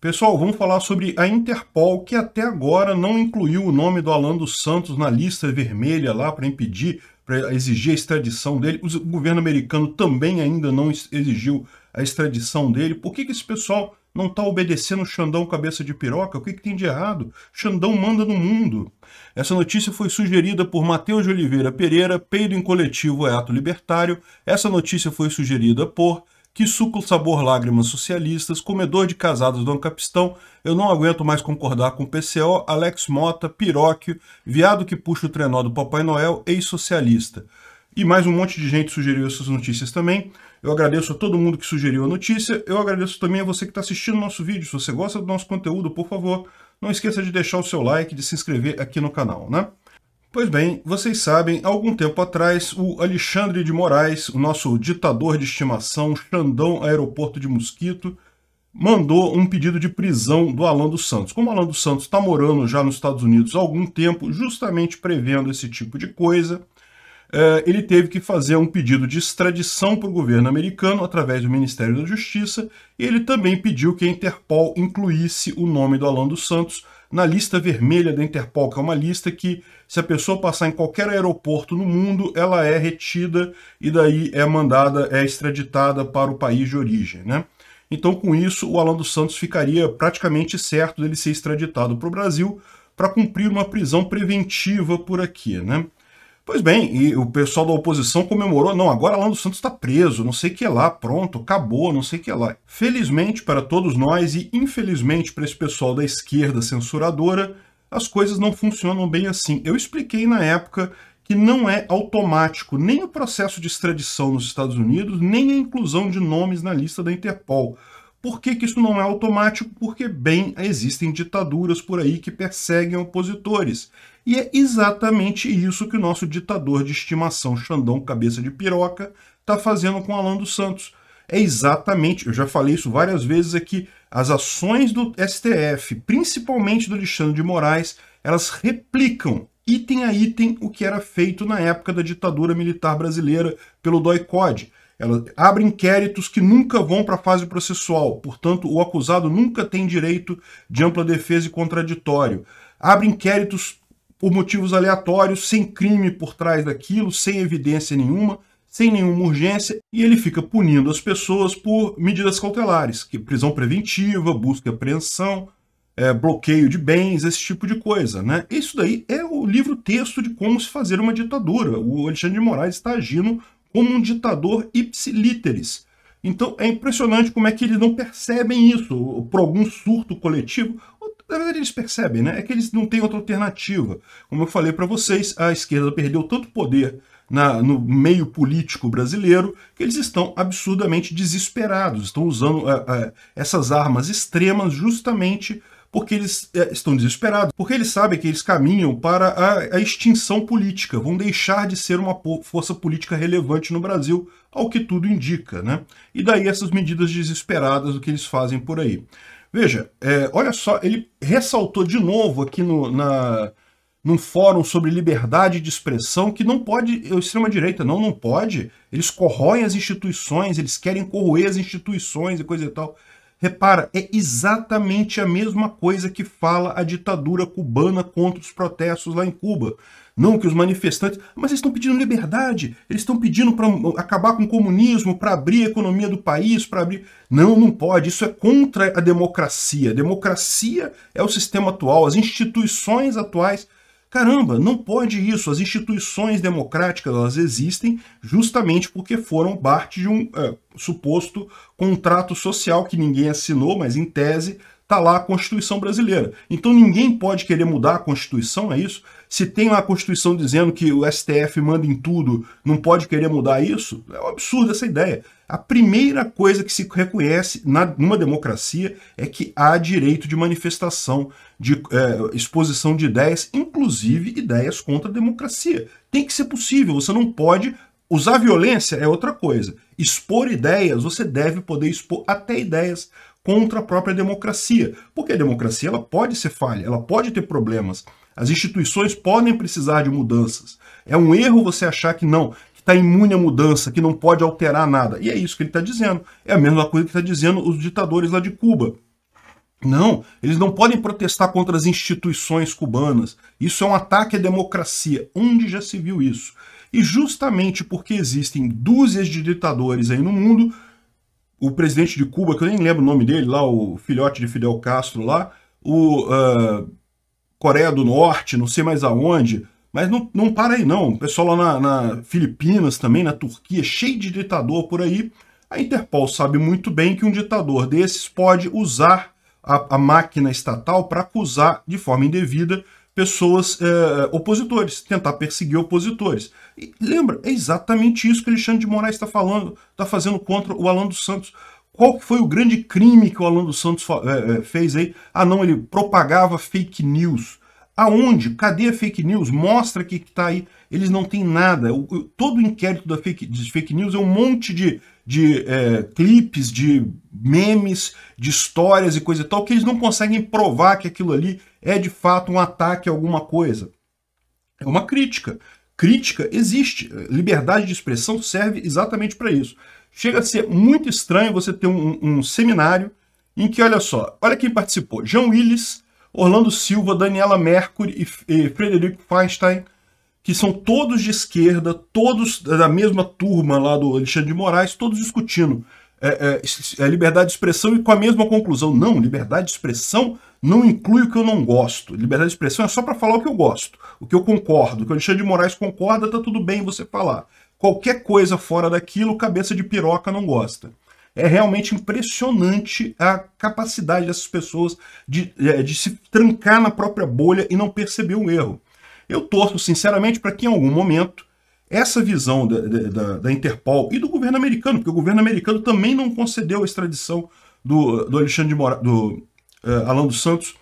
Pessoal, vamos falar sobre a Interpol, que até agora não incluiu o nome do Alan dos Santos na lista vermelha lá para impedir, para exigir a extradição dele. O governo americano também ainda não exigiu a extradição dele. Por que, que esse pessoal não está obedecendo o Xandão cabeça de piroca? O que, que tem de errado? Xandão manda no mundo. Essa notícia foi sugerida por Matheus de Oliveira Pereira, peido em coletivo é ato libertário. Essa notícia foi sugerida por que suco sabor lágrimas socialistas, comedor de casados do Capistão, eu não aguento mais concordar com PCO, Alex Mota, Piróquio, viado que puxa o trenó do Papai Noel, ex-socialista. E mais um monte de gente sugeriu essas notícias também. Eu agradeço a todo mundo que sugeriu a notícia. Eu agradeço também a você que está assistindo nosso vídeo. Se você gosta do nosso conteúdo, por favor, não esqueça de deixar o seu like, de se inscrever aqui no canal, né? Pois bem, vocês sabem, algum tempo atrás, o Alexandre de Moraes, o nosso ditador de estimação, Xandão Aeroporto de Mosquito, mandou um pedido de prisão do Alan dos Santos. Como o Alan dos Santos está morando já nos Estados Unidos há algum tempo, justamente prevendo esse tipo de coisa, é, ele teve que fazer um pedido de extradição para o governo americano através do Ministério da Justiça, e ele também pediu que a Interpol incluísse o nome do Alan dos Santos na lista vermelha da Interpol, que é uma lista que, se a pessoa passar em qualquer aeroporto no mundo, ela é retida e daí é mandada, é extraditada para o país de origem. Né? Então, com isso, o Alan dos Santos ficaria praticamente certo dele ser extraditado para o Brasil para cumprir uma prisão preventiva por aqui. Né? Pois bem, e o pessoal da oposição comemorou, não, agora Alan dos Santos está preso, não sei o que lá, pronto, acabou, não sei o que lá. Felizmente para todos nós e infelizmente para esse pessoal da esquerda censuradora, as coisas não funcionam bem assim. Eu expliquei na época que não é automático nem o processo de extradição nos Estados Unidos, nem a inclusão de nomes na lista da Interpol. Por que, que isso não é automático? Porque, bem, existem ditaduras por aí que perseguem opositores. E é exatamente isso que o nosso ditador de estimação, Xandão Cabeça de Piroca, está fazendo com Alan dos Santos. É exatamente, eu já falei isso várias vezes aqui, as ações do STF, principalmente do Alexandre de Moraes, elas replicam item a item o que era feito na época da ditadura militar brasileira pelo doi ela abre inquéritos que nunca vão para a fase processual, portanto, o acusado nunca tem direito de ampla defesa e contraditório. Abre inquéritos por motivos aleatórios, sem crime por trás daquilo, sem evidência nenhuma, sem nenhuma urgência, e ele fica punindo as pessoas por medidas cautelares, que prisão preventiva, busca e apreensão, é, bloqueio de bens, esse tipo de coisa. Né? Isso daí é o livro-texto de como se fazer uma ditadura. O Alexandre de Moraes está agindo como um ditador ipsilíteres. Então é impressionante como é que eles não percebem isso por algum surto coletivo. Na verdade, eles percebem, né? É que eles não têm outra alternativa. Como eu falei para vocês, a esquerda perdeu tanto poder na, no meio político brasileiro que eles estão absurdamente desesperados, estão usando uh, uh, essas armas extremas justamente porque eles é, estão desesperados, porque eles sabem que eles caminham para a, a extinção política, vão deixar de ser uma força política relevante no Brasil, ao que tudo indica, né? E daí essas medidas desesperadas, do que eles fazem por aí. Veja, é, olha só, ele ressaltou de novo aqui no, na, num fórum sobre liberdade de expressão que não pode, o extrema-direita não, não pode. Eles corroem as instituições, eles querem corroer as instituições e coisa e tal. Repara, é exatamente a mesma coisa que fala a ditadura cubana contra os protestos lá em Cuba. Não que os manifestantes. Mas eles estão pedindo liberdade, eles estão pedindo para acabar com o comunismo, para abrir a economia do país, para abrir. Não, não pode. Isso é contra a democracia. democracia é o sistema atual, as instituições atuais Caramba, não pode isso. As instituições democráticas elas existem justamente porque foram parte de um é, suposto contrato social que ninguém assinou, mas em tese Está lá a Constituição brasileira. Então ninguém pode querer mudar a Constituição, é isso? Se tem lá a Constituição dizendo que o STF manda em tudo, não pode querer mudar isso? É um absurdo essa ideia. A primeira coisa que se reconhece na, numa democracia é que há direito de manifestação, de é, exposição de ideias, inclusive ideias contra a democracia. Tem que ser possível, você não pode. Usar violência é outra coisa. Expor ideias, você deve poder expor até ideias contra a própria democracia. Porque a democracia ela pode ser falha, ela pode ter problemas. As instituições podem precisar de mudanças. É um erro você achar que não, que está imune à mudança, que não pode alterar nada. E é isso que ele está dizendo. É a mesma coisa que está dizendo os ditadores lá de Cuba. Não, eles não podem protestar contra as instituições cubanas. Isso é um ataque à democracia. Onde já se viu isso? E justamente porque existem dúzias de ditadores aí no mundo, o presidente de Cuba, que eu nem lembro o nome dele, lá, o filhote de Fidel Castro lá, o uh, Coreia do Norte, não sei mais aonde, mas não, não para aí não. O pessoal lá na, na Filipinas também, na Turquia, cheio de ditador por aí. A Interpol sabe muito bem que um ditador desses pode usar a, a máquina estatal para acusar de forma indevida pessoas é, opositores, tentar perseguir opositores. E lembra, é exatamente isso que Alexandre de Moraes está falando, está fazendo contra o Alan dos Santos. Qual foi o grande crime que o Alan dos Santos é, é, fez aí? Ah, não, ele propagava fake news. Aonde? Cadê a fake news? Mostra que está aí. Eles não têm nada. O, todo o inquérito da fake, de fake news é um monte de, de é, clipes, de memes, de histórias e coisa e tal, que eles não conseguem provar que aquilo ali é de fato um ataque a alguma coisa. É uma crítica. Crítica existe. Liberdade de expressão serve exatamente para isso. Chega a ser muito estranho você ter um, um, seminário em que, olha só, olha quem participou. João Willis, Orlando Silva, Daniela Mercury e Frederico Feinstein, que são todos de esquerda, todos da mesma turma lá do Alexandre de Moraes, todos discutindo é, é, é liberdade de expressão e com a mesma conclusão. Não, liberdade de expressão não inclui o que eu não gosto. Liberdade de expressão é só para falar o que eu gosto, o que eu concordo, o que o Alexandre de Moraes concorda, tá tudo bem você falar. Qualquer coisa fora daquilo, cabeça de piroca não gosta é realmente impressionante a capacidade dessas pessoas de, é, de se trancar na própria bolha e não perceber o erro. Eu torço, sinceramente, para que em algum momento essa visão da, da, da, Interpol e do governo americano, porque o governo americano também não concedeu a extradição do, do Alexandre de Mora, do uh, Alan dos Santos.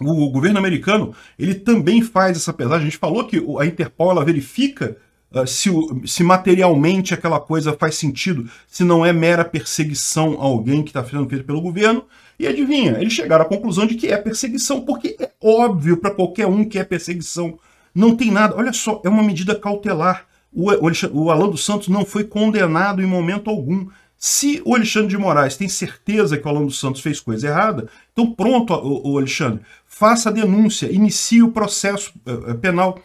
O, o, governo americano ele também faz essa pesagem. A gente falou que a Interpol ela verifica ah, se, se materialmente aquela coisa faz sentido, se não é mera perseguição a alguém que está sendo feito pelo governo. E adivinha, eles chegaram à conclusão de que é perseguição, porque é óbvio para qualquer um que é perseguição. Não tem nada, olha só, é uma medida cautelar. O, o, o Alan dos Santos não foi condenado em momento algum. Se o Alexandre de Moraes tem certeza que o Alan dos Santos fez coisa errada, então pronto, o, o Alexandre, faça a denúncia, inicie o processo eh, eh, penal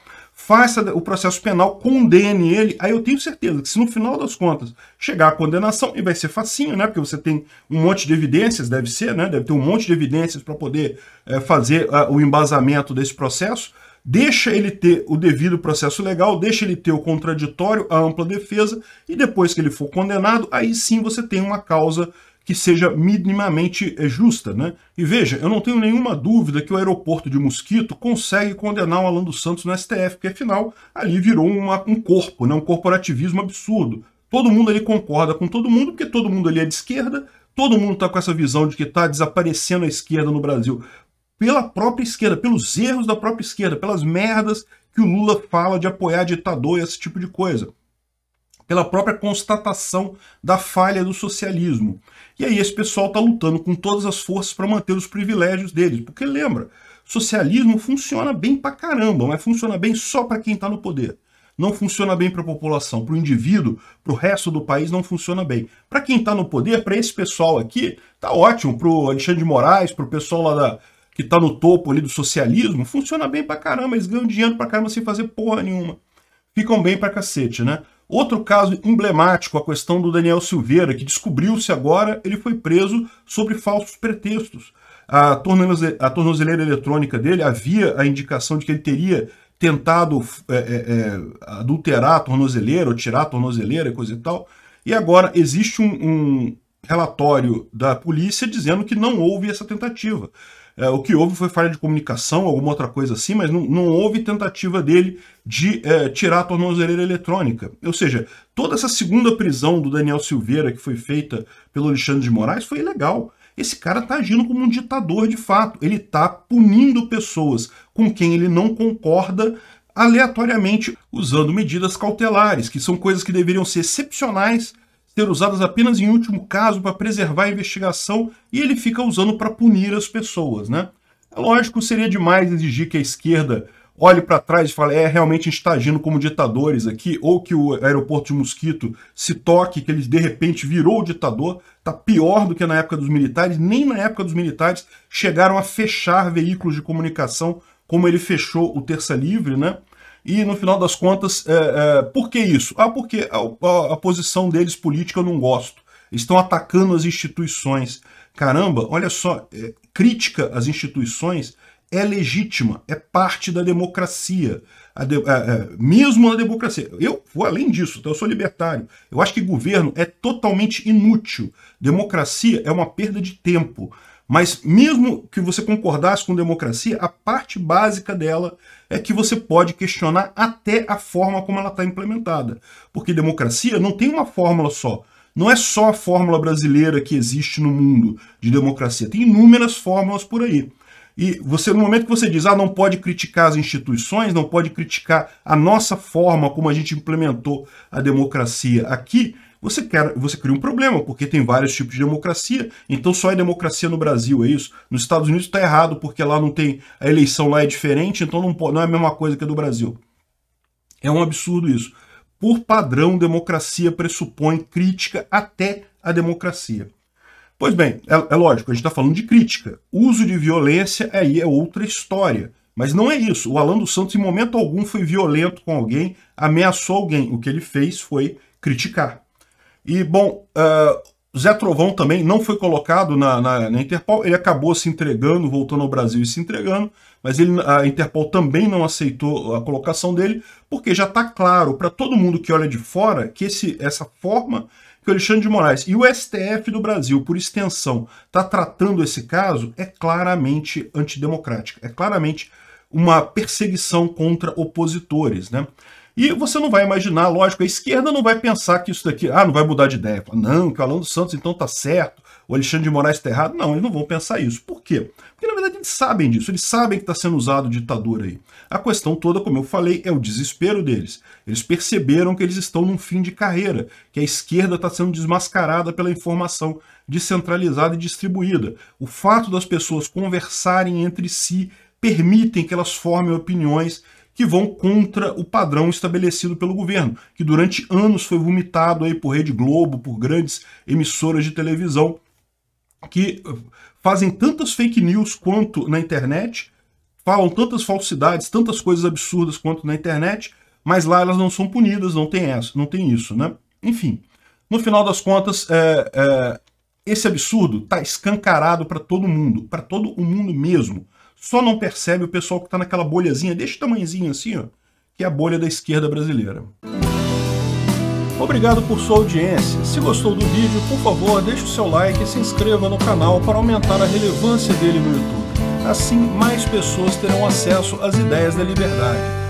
faça o processo penal, condene ele, aí eu tenho certeza que se no final das contas chegar a condenação, e vai ser facinho, né? Porque você tem um monte de evidências, deve ser, né? Deve ter um monte de evidências para poder é, fazer a, eh, o embasamento desse processo. Deixa ele ter o devido processo legal, deixa ele ter o contraditório, a ampla defesa, e depois que ele for condenado, aí sim você tem uma causa que seja minimamente eh, justa. Né? E veja, eu não tenho nenhuma dúvida que o aeroporto de Mosquito consegue condenar o Alan dos Santos no STF, porque afinal ali virou uma, um corpo, né? um corporativismo absurdo. Todo mundo ali concorda com todo mundo, porque todo mundo ali é de esquerda, todo mundo está com essa visão de que está desaparecendo a esquerda no Brasil pela própria esquerda, pelos erros da própria esquerda, pelas merdas que o Lula fala de apoiar ditador e esse tipo de coisa pela própria constatação da falha do socialismo. E aí esse pessoal está lutando com todas as forças para manter os privilégios deles, porque lembra, socialismo funciona bem para caramba, mas funciona bem só para quem está no poder. Não funciona bem para a população, para o indivíduo, para o resto do país não funciona bem. Para quem está no poder, para esse pessoal aqui, tá ótimo. Para o Alexandre de Moraes, para o pessoal lá da, que está no topo ali do socialismo, funciona bem pra caramba, eles ganham dinheiro pra caramba sem fazer porra nenhuma. Ficam bem para cacete, né? Outro caso emblemático, a questão do Daniel Silveira, que descobriu-se agora, ele foi preso sobre falsos pretextos. A tornozeleira eletrônica dele havia a indicação de que ele teria tentado é, é, é adulterar a tornozeleira ou tirar a tornozeleira, coisa e tal. E agora existe um, um relatório da polícia dizendo que não houve essa tentativa. É, o que houve foi falha de comunicação, alguma outra coisa assim, mas não, não houve tentativa dele de é, tirar a tornozeleira eletrônica. Ou seja, toda essa segunda prisão do Daniel Silveira que foi feita pelo Alexandre de Moraes foi ilegal. Esse cara está agindo como um ditador de fato. Ele está punindo pessoas com quem ele não concorda aleatoriamente usando medidas cautelares, que são coisas que deveriam ser excepcionais ser usadas apenas em último caso para preservar a investigação e ele fica usando para punir as pessoas, né? É lógico, seria demais exigir que a esquerda olhe para trás e fale, é, realmente a gente está agindo como ditadores aqui, ou que o aeroporto de Mosquito se toque, que ele de repente virou ditador, tá pior do que na época dos militares, nem na época dos militares chegaram a fechar veículos de comunicação como ele fechou o Terça Livre, né? E no final das contas, é, é, por que isso? Ah, porque a, a, a posição deles política eu não gosto. Estão atacando as instituições. Caramba, olha só, é, crítica às instituições é legítima, é parte da democracia. A de, a, é, a, é, mesmo na democracia. Eu vou além disso, então eu sou libertário. Eu acho que governo é totalmente inútil. Democracia é uma perda de tempo. Mas mesmo que você concordasse com democracia, a parte básica dela é que você pode questionar até a forma como ela está implementada. Porque democracia não tem uma fórmula só. Não é só a fórmula brasileira que existe no mundo de democracia. Tem inúmeras fórmulas por aí. E você, no momento que você diz, ah, não pode criticar as instituições, não pode criticar a nossa forma como a gente implementou a democracia aqui, você, quer, você cria um problema, porque tem vários tipos de democracia, então só é democracia no Brasil, é isso? Nos Estados Unidos está errado, porque lá não tem. A eleição lá é diferente, então não, não é a mesma coisa que a do Brasil. É um absurdo isso. Por padrão, democracia pressupõe crítica até a democracia. Pois bem, é, é lógico, a gente está falando de crítica. Uso de violência aí é outra história. Mas não é isso. O Alan dos Santos, em momento algum, foi violento com alguém, ameaçou alguém. O que ele fez foi criticar. E, bom, uh, Zé Trovão também não foi colocado na, na, na, Interpol, ele acabou se entregando, voltando ao Brasil e se entregando, mas ele, a Interpol também não aceitou a colocação dele, porque já está claro para todo mundo que olha de fora que esse, essa forma que o Alexandre de Moraes e o STF do Brasil, por extensão, está tratando esse caso é claramente antidemocrática, é claramente uma perseguição contra opositores, né? E você não vai imaginar, lógico, a esquerda não vai pensar que isso daqui, ah, não vai mudar de ideia. Não, que o Alan dos Santos então tá certo, o Alexandre de Moraes está errado. Não, eles não vão pensar isso. Por quê? Porque na verdade eles sabem disso, eles sabem que está sendo usado ditadura aí. A questão toda, como eu falei, é o desespero deles. Eles perceberam que eles estão num fim de carreira, que a esquerda está sendo desmascarada pela informação descentralizada e distribuída. O fato das pessoas conversarem entre si permitem que elas formem opiniões que vão contra o padrão estabelecido pelo governo, que durante anos foi vomitado aí por Rede Globo, por grandes emissoras de televisão, que eh, fazem tantas fake news quanto na internet, falam tantas falsidades, tantas coisas absurdas quanto na internet, mas lá elas não são punidas, não tem essa, não tem isso, né? Enfim, no final das contas, é, é, esse absurdo está escancarado para todo mundo, para todo o mundo mesmo. Só não percebe o pessoal que está naquela bolhazinha deste tamanhozinho assim, ó, que é a bolha da esquerda brasileira. Obrigado por sua audiência. Se gostou do vídeo, por favor, deixe o seu like e se inscreva no canal para aumentar a relevância dele no YouTube. Assim, mais pessoas terão acesso às ideias da liberdade